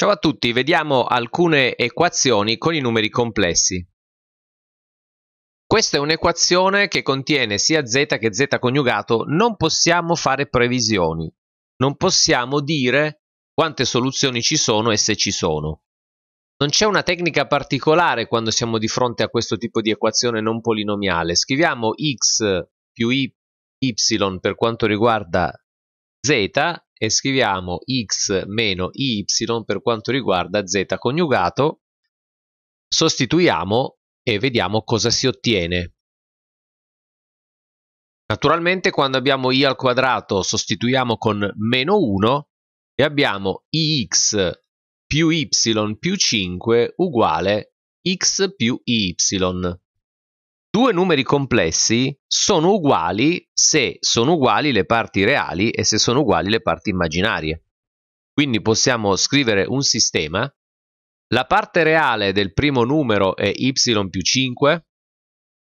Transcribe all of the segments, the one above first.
Ciao a tutti, vediamo alcune equazioni con i numeri complessi. Questa è un'equazione che contiene sia z che z coniugato, non possiamo fare previsioni, non possiamo dire quante soluzioni ci sono e se ci sono. Non c'è una tecnica particolare quando siamo di fronte a questo tipo di equazione non polinomiale, scriviamo x più y per quanto riguarda z e scriviamo x meno y per quanto riguarda z coniugato, sostituiamo e vediamo cosa si ottiene. Naturalmente quando abbiamo i al quadrato sostituiamo con meno 1 e abbiamo ix più y più 5 uguale x più y. Due numeri complessi sono uguali se sono uguali le parti reali e se sono uguali le parti immaginarie. Quindi possiamo scrivere un sistema. La parte reale del primo numero è y più 5,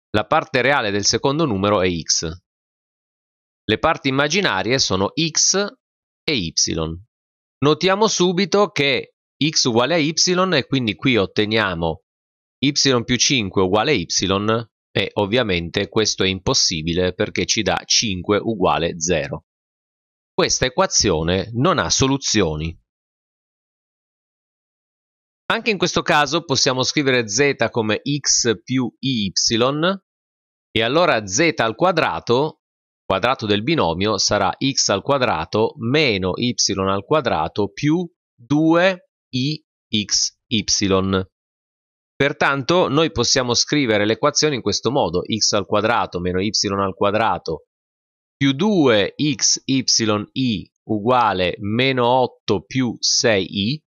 la parte reale del secondo numero è x. Le parti immaginarie sono x e y. Notiamo subito che x uguale a y e quindi qui otteniamo y più 5 uguale a y e ovviamente questo è impossibile perché ci dà 5 uguale 0. Questa equazione non ha soluzioni. Anche in questo caso possiamo scrivere z come x più y e allora z al quadrato, quadrato del binomio, sarà x al quadrato meno y al quadrato più 2 i x y. Pertanto noi possiamo scrivere l'equazione in questo modo, x al quadrato meno y al quadrato più 2xy uguale meno 8 più 6i.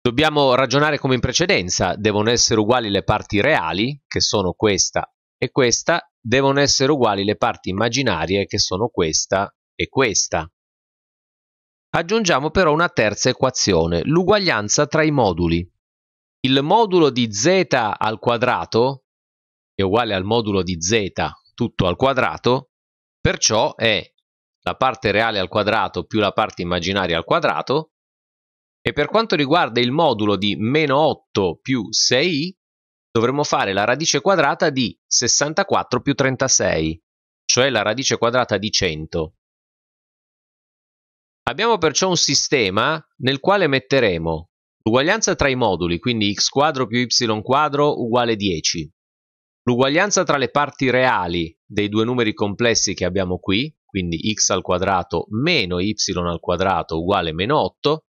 Dobbiamo ragionare come in precedenza, devono essere uguali le parti reali, che sono questa e questa, devono essere uguali le parti immaginarie, che sono questa e questa. Aggiungiamo però una terza equazione, l'uguaglianza tra i moduli il modulo di z al quadrato è uguale al modulo di z tutto al quadrato, perciò è la parte reale al quadrato più la parte immaginaria al quadrato, e per quanto riguarda il modulo di meno 8 più 6i, dovremmo fare la radice quadrata di 64 più 36, cioè la radice quadrata di 100. Abbiamo perciò un sistema nel quale metteremo L'uguaglianza tra i moduli, quindi x quadro più y quadro uguale 10. L'uguaglianza tra le parti reali dei due numeri complessi che abbiamo qui, quindi x al quadrato meno y al quadrato uguale meno 8,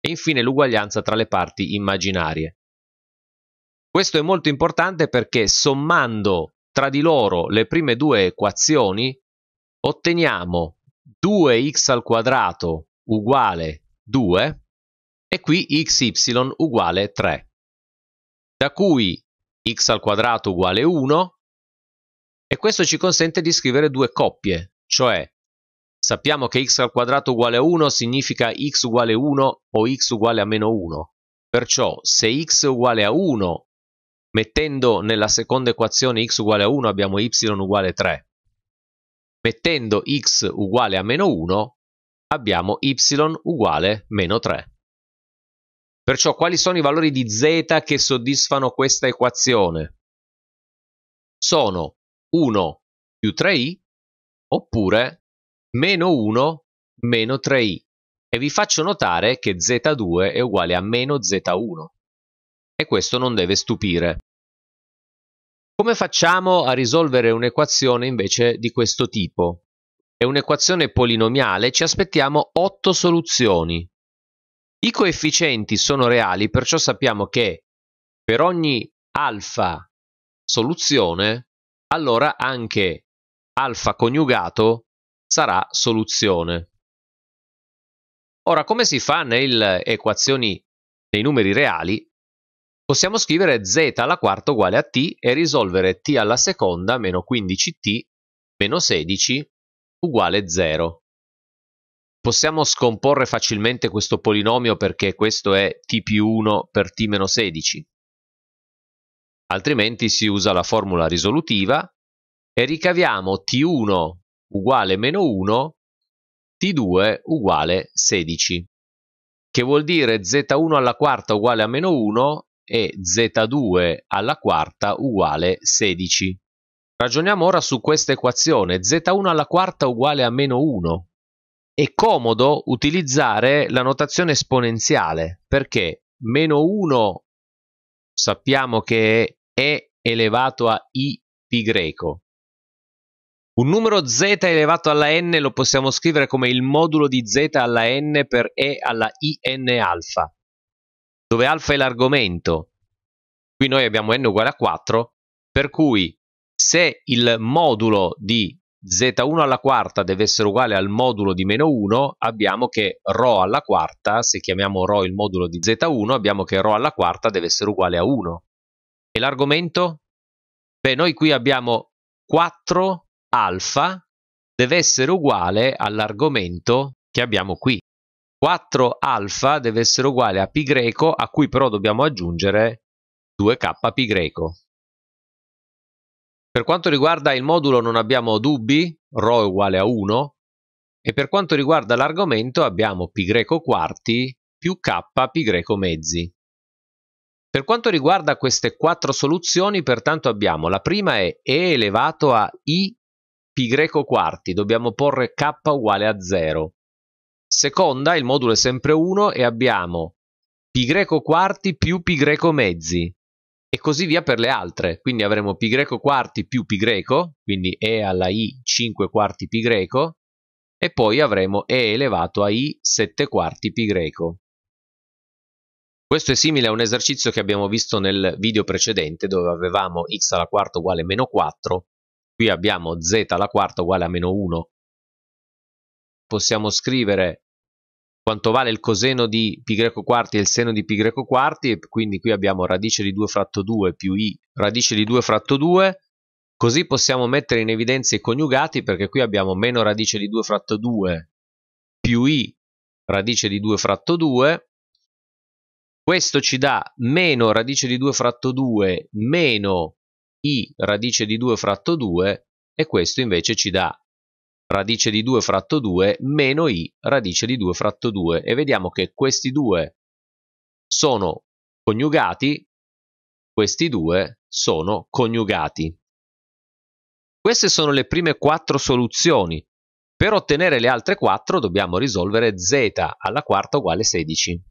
e infine l'uguaglianza tra le parti immaginarie. Questo è molto importante perché sommando tra di loro le prime due equazioni otteniamo 2x al quadrato uguale 2 e qui xy uguale 3, da cui x al quadrato uguale 1 e questo ci consente di scrivere due coppie, cioè sappiamo che x al quadrato uguale a 1 significa x uguale 1 o x uguale a meno 1, perciò se x è uguale a 1 mettendo nella seconda equazione x uguale a 1 abbiamo y uguale a 3, mettendo x uguale a meno 1 abbiamo y uguale a meno 3. Perciò quali sono i valori di z che soddisfano questa equazione? Sono 1 più 3i oppure meno 1 meno 3i e vi faccio notare che z2 è uguale a meno z1 e questo non deve stupire. Come facciamo a risolvere un'equazione invece di questo tipo? È un'equazione polinomiale, ci aspettiamo 8 soluzioni, i coefficienti sono reali, perciò sappiamo che per ogni alfa soluzione, allora anche alfa coniugato sarà soluzione. Ora, come si fa nelle equazioni dei numeri reali? Possiamo scrivere z alla quarta uguale a t e risolvere t alla seconda meno 15t meno 16 uguale 0. Possiamo scomporre facilmente questo polinomio perché questo è t più 1 per t meno 16. Altrimenti si usa la formula risolutiva e ricaviamo t1 uguale meno 1, t2 uguale 16, che vuol dire z1 alla quarta uguale a meno 1 e z2 alla quarta uguale 16. Ragioniamo ora su questa equazione, z1 alla quarta uguale a meno 1 è comodo utilizzare la notazione esponenziale perché meno 1 sappiamo che è e elevato a i pi greco. Un numero z elevato alla n lo possiamo scrivere come il modulo di z alla n per e alla in alfa, dove alfa è l'argomento. Qui noi abbiamo n uguale a 4, per cui se il modulo di z1 alla quarta deve essere uguale al modulo di meno 1, abbiamo che rho alla quarta, se chiamiamo rho il modulo di z1, abbiamo che rho alla quarta deve essere uguale a 1. E l'argomento? Beh, noi qui abbiamo 4 alfa deve essere uguale all'argomento che abbiamo qui. 4 alfa deve essere uguale a pi greco, a cui però dobbiamo aggiungere 2k pi greco. Per quanto riguarda il modulo non abbiamo dubbi, ρ uguale a 1, e per quanto riguarda l'argomento abbiamo π quarti più k π mezzi. Per quanto riguarda queste quattro soluzioni, pertanto abbiamo la prima è e elevato a i π quarti, dobbiamo porre k uguale a 0. Seconda, il modulo è sempre 1 e abbiamo π quarti più π mezzi, e così via per le altre. Quindi avremo π quarti più π greco, quindi e alla i 5 quarti π greco, e poi avremo e elevato a i 7 quarti π greco. Questo è simile a un esercizio che abbiamo visto nel video precedente dove avevamo x alla quarta uguale a meno 4, qui abbiamo z alla quarta uguale a meno 1. Possiamo scrivere quanto vale il coseno di π quarti e il seno di π quarti e quindi qui abbiamo radice di 2 fratto 2 più i radice di 2 fratto 2 così possiamo mettere in evidenza i coniugati perché qui abbiamo meno radice di 2 fratto 2 più i radice di 2 fratto 2 questo ci dà meno radice di 2 fratto 2 meno i radice di 2 fratto 2 e questo invece ci dà radice di 2 fratto 2 meno i radice di 2 fratto 2 e vediamo che questi due sono coniugati, questi due sono coniugati. Queste sono le prime quattro soluzioni. Per ottenere le altre quattro dobbiamo risolvere z alla quarta uguale 16,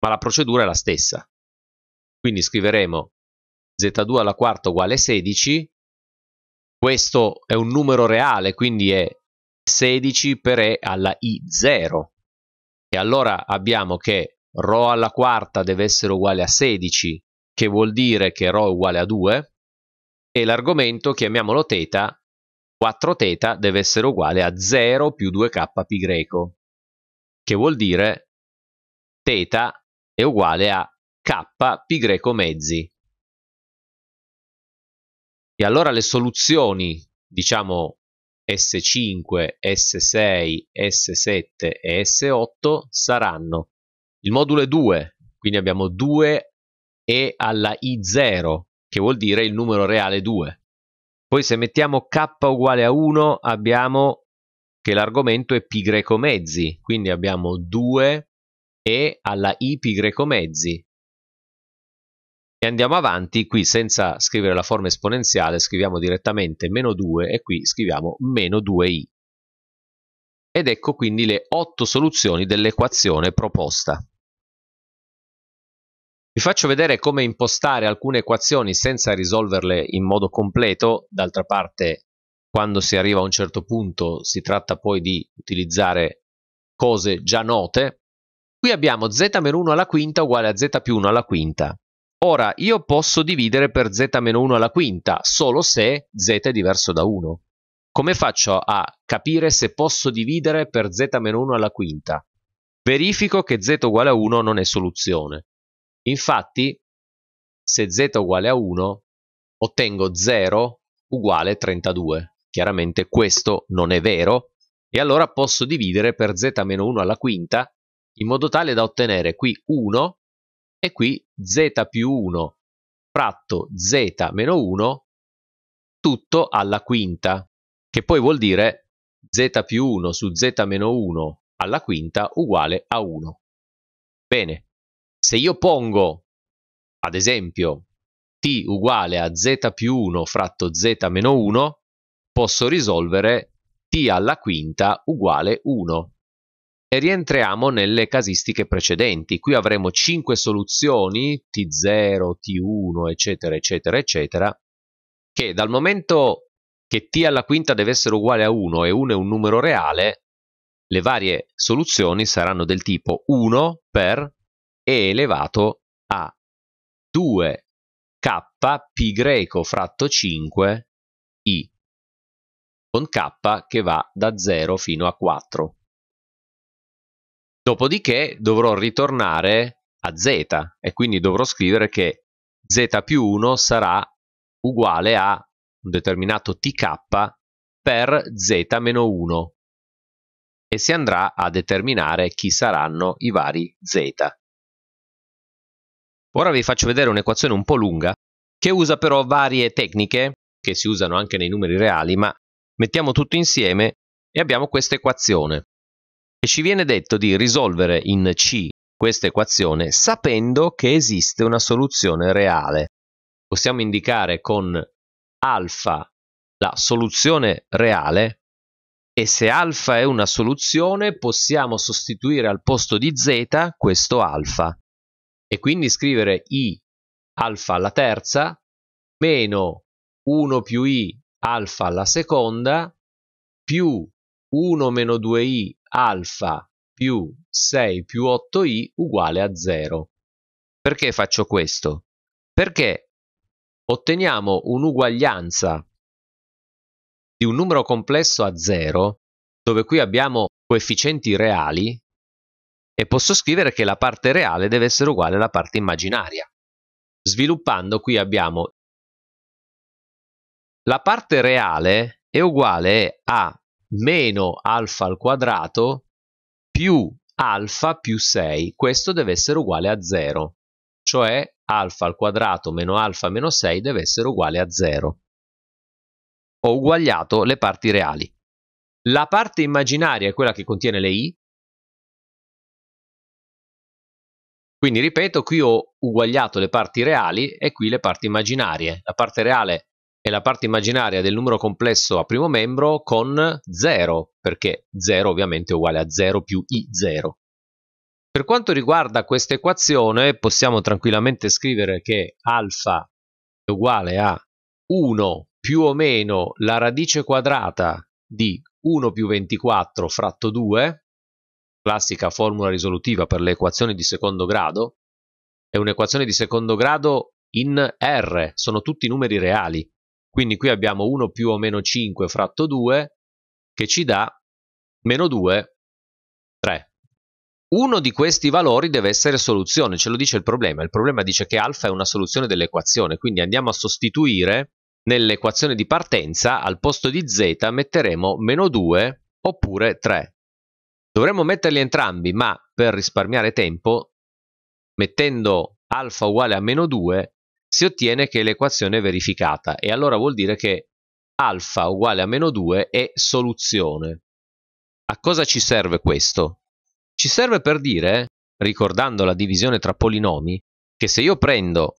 ma la procedura è la stessa. Quindi scriveremo z2 alla quarta uguale 16, questo è un numero reale, quindi è 16 per E alla I0. E allora abbiamo che Rho alla quarta deve essere uguale a 16, che vuol dire che Rho è uguale a 2, e l'argomento, chiamiamolo θ, 4 θ deve essere uguale a 0 più 2k pi greco, che vuol dire θ è uguale a k pi greco mezzi. E allora le soluzioni, diciamo, S5, S6, S7 e S8 saranno il modulo 2, quindi abbiamo 2 e alla I0, che vuol dire il numero reale 2. Poi se mettiamo K uguale a 1 abbiamo che l'argomento è pi greco mezzi, quindi abbiamo 2 e alla I pi greco mezzi, e andiamo avanti qui senza scrivere la forma esponenziale scriviamo direttamente meno 2 e qui scriviamo meno 2i ed ecco quindi le otto soluzioni dell'equazione proposta vi faccio vedere come impostare alcune equazioni senza risolverle in modo completo d'altra parte quando si arriva a un certo punto si tratta poi di utilizzare cose già note qui abbiamo z meno 1 alla quinta uguale a z più 1 alla quinta Ora, io posso dividere per z-1 alla quinta, solo se z è diverso da 1. Come faccio a capire se posso dividere per z-1 alla quinta? Verifico che z uguale a 1 non è soluzione. Infatti, se z uguale a 1, ottengo 0 uguale 32. Chiaramente questo non è vero, e allora posso dividere per z-1 alla quinta in modo tale da ottenere qui 1 e qui z più 1 fratto z meno 1 tutto alla quinta, che poi vuol dire z più 1 su z meno 1 alla quinta uguale a 1. Bene, se io pongo, ad esempio, t uguale a z più 1 fratto z meno 1, posso risolvere t alla quinta uguale 1. E rientriamo nelle casistiche precedenti. Qui avremo 5 soluzioni, T0, T1, eccetera, eccetera, eccetera, che dal momento che T alla quinta deve essere uguale a 1 e 1 è un numero reale, le varie soluzioni saranno del tipo 1 per e elevato a 2k pi greco fratto 5 i, con k che va da 0 fino a 4. Dopodiché dovrò ritornare a z e quindi dovrò scrivere che z più 1 sarà uguale a un determinato tk per z meno 1 e si andrà a determinare chi saranno i vari z. Ora vi faccio vedere un'equazione un po' lunga che usa però varie tecniche che si usano anche nei numeri reali ma mettiamo tutto insieme e abbiamo questa equazione e ci viene detto di risolvere in C questa equazione sapendo che esiste una soluzione reale. Possiamo indicare con alfa la soluzione reale e se alfa è una soluzione possiamo sostituire al posto di z questo alfa e quindi scrivere i alfa alla terza meno 1 più i alfa alla seconda più 1 meno 2i alfa più 6 più 8i uguale a 0. Perché faccio questo? Perché otteniamo un'uguaglianza di un numero complesso a 0, dove qui abbiamo coefficienti reali, e posso scrivere che la parte reale deve essere uguale alla parte immaginaria. Sviluppando qui abbiamo la parte reale è uguale a meno alfa al quadrato più alfa più 6. Questo deve essere uguale a 0, cioè alfa al quadrato meno alfa meno 6 deve essere uguale a 0. Ho uguagliato le parti reali. La parte immaginaria è quella che contiene le i, quindi ripeto, qui ho uguagliato le parti reali e qui le parti immaginarie. La parte reale è la parte immaginaria del numero complesso a primo membro con 0, perché 0 ovviamente è uguale a 0 più i0. Per quanto riguarda questa equazione possiamo tranquillamente scrivere che alfa è uguale a 1 più o meno la radice quadrata di 1 più 24 fratto 2, classica formula risolutiva per le equazioni di secondo grado, è un'equazione di secondo grado in R, sono tutti numeri reali, quindi qui abbiamo 1 più o meno 5 fratto 2 che ci dà meno 2, 3. Uno di questi valori deve essere soluzione, ce lo dice il problema. Il problema dice che alfa è una soluzione dell'equazione, quindi andiamo a sostituire nell'equazione di partenza al posto di z metteremo meno 2 oppure 3. Dovremmo metterli entrambi, ma per risparmiare tempo, mettendo alfa uguale a meno 2, si ottiene che l'equazione è verificata e allora vuol dire che alfa uguale a meno 2 è soluzione. A cosa ci serve questo? Ci serve per dire, ricordando la divisione tra polinomi, che se io prendo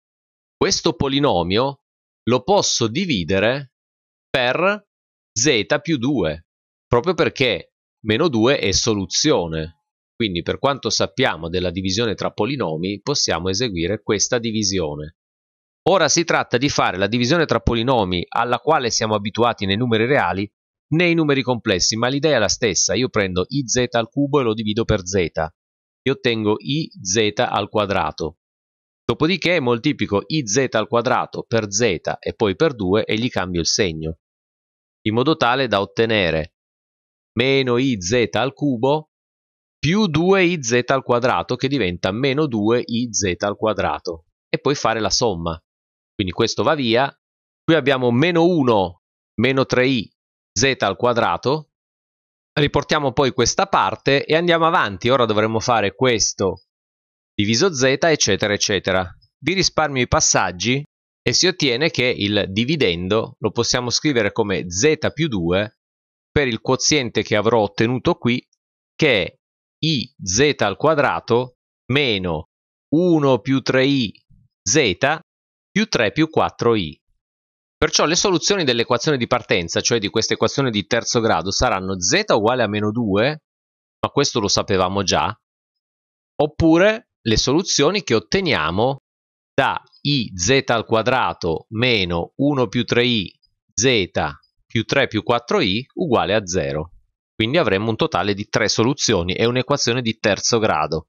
questo polinomio lo posso dividere per z più 2, proprio perché meno 2 è soluzione. Quindi per quanto sappiamo della divisione tra polinomi possiamo eseguire questa divisione. Ora si tratta di fare la divisione tra polinomi alla quale siamo abituati nei numeri reali nei numeri complessi, ma l'idea è la stessa. Io prendo iz al cubo e lo divido per z e ottengo iz al quadrato. Dopodiché moltiplico iz al quadrato per z e poi per 2 e gli cambio il segno, in modo tale da ottenere meno iz al cubo più 2iz al quadrato che diventa meno 2iz al quadrato e poi fare la somma quindi questo va via. Qui abbiamo meno 1, meno 3i, z al quadrato. Riportiamo poi questa parte e andiamo avanti. Ora dovremmo fare questo diviso z, eccetera, eccetera. Vi risparmio i passaggi e si ottiene che il dividendo lo possiamo scrivere come z più 2 per il quoziente che avrò ottenuto qui, che è iz al quadrato meno 1 più 3 i z più 3 più 4i. Perciò le soluzioni dell'equazione di partenza, cioè di questa equazione di terzo grado, saranno z uguale a meno 2, ma questo lo sapevamo già, oppure le soluzioni che otteniamo da iz al quadrato meno 1 più 3i z più 3 più 4i uguale a 0. Quindi avremo un totale di tre soluzioni e un'equazione di terzo grado.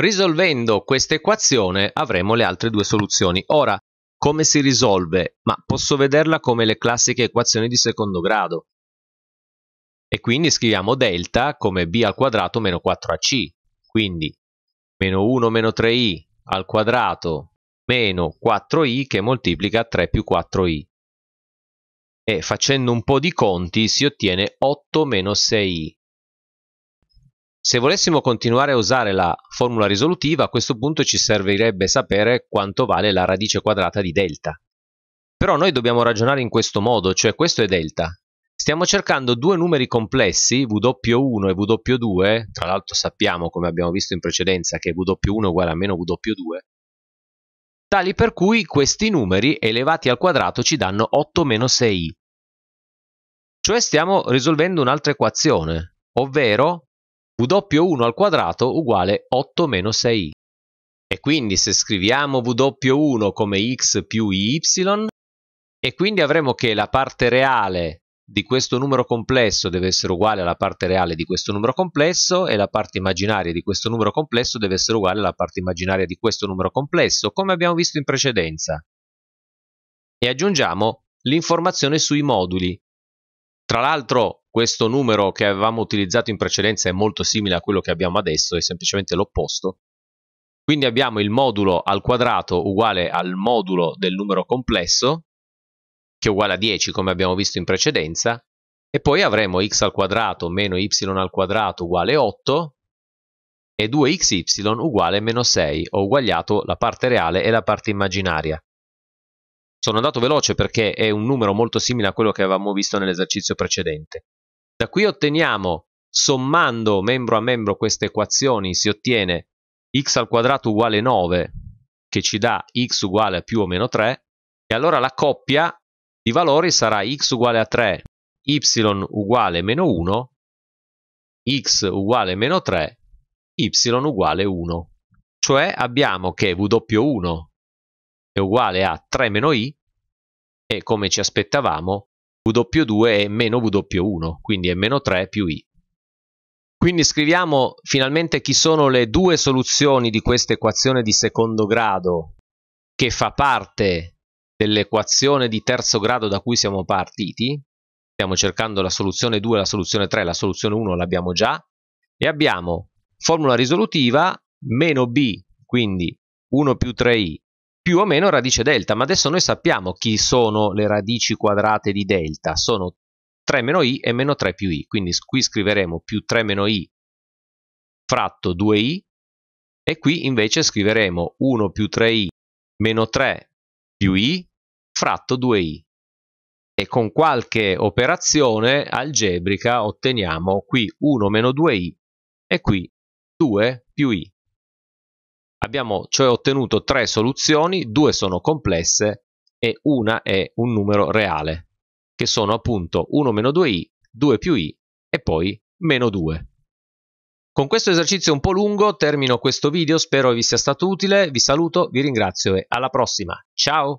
Risolvendo questa equazione avremo le altre due soluzioni. Ora, come si risolve? Ma posso vederla come le classiche equazioni di secondo grado. E quindi scriviamo delta come b al quadrato meno 4ac. Quindi meno 1 meno 3i al quadrato meno 4i che moltiplica 3 più 4i. E facendo un po' di conti si ottiene 8 meno 6i se volessimo continuare a usare la formula risolutiva, a questo punto ci servirebbe sapere quanto vale la radice quadrata di delta. Però noi dobbiamo ragionare in questo modo, cioè questo è delta. Stiamo cercando due numeri complessi, W1 e W2, tra l'altro sappiamo, come abbiamo visto in precedenza, che W1 è uguale a meno W2, tali per cui questi numeri elevati al quadrato ci danno 8-6i. Cioè stiamo risolvendo un'altra equazione, ovvero W1 al quadrato uguale 8 meno 6i. E quindi se scriviamo W1 come x più y, e quindi avremo che la parte reale di questo numero complesso deve essere uguale alla parte reale di questo numero complesso e la parte immaginaria di questo numero complesso deve essere uguale alla parte immaginaria di questo numero complesso, come abbiamo visto in precedenza. E aggiungiamo l'informazione sui moduli. Tra l'altro questo numero che avevamo utilizzato in precedenza è molto simile a quello che abbiamo adesso, è semplicemente l'opposto. Quindi abbiamo il modulo al quadrato uguale al modulo del numero complesso, che è uguale a 10 come abbiamo visto in precedenza, e poi avremo x al quadrato meno y al quadrato uguale 8 e 2xy uguale meno 6. Ho uguagliato la parte reale e la parte immaginaria. Sono andato veloce perché è un numero molto simile a quello che avevamo visto nell'esercizio precedente. Da qui otteniamo, sommando membro a membro queste equazioni, si ottiene x al quadrato uguale 9, che ci dà x uguale a più o meno 3, e allora la coppia di valori sarà x uguale a 3, y uguale meno 1, x uguale meno 3, y uguale 1. Cioè abbiamo che w1 è uguale a 3 meno i, e come ci aspettavamo, W2 è meno W1, quindi è meno 3 più I. Quindi scriviamo finalmente chi sono le due soluzioni di questa equazione di secondo grado che fa parte dell'equazione di terzo grado da cui siamo partiti. Stiamo cercando la soluzione 2, la soluzione 3, la soluzione 1 l'abbiamo già. E abbiamo formula risolutiva meno b, quindi 1 più 3i più o meno radice delta, ma adesso noi sappiamo chi sono le radici quadrate di delta, sono 3 meno i e meno 3 più i, quindi qui scriveremo più 3 meno i fratto 2i e qui invece scriveremo 1 più 3i meno 3 più i fratto 2i e con qualche operazione algebrica otteniamo qui 1 meno 2i e qui 2 più i. Abbiamo cioè ottenuto tre soluzioni, due sono complesse e una è un numero reale, che sono appunto 1 2i, 2 più i e poi meno 2. Con questo esercizio un po' lungo termino questo video, spero vi sia stato utile, vi saluto, vi ringrazio e alla prossima. Ciao!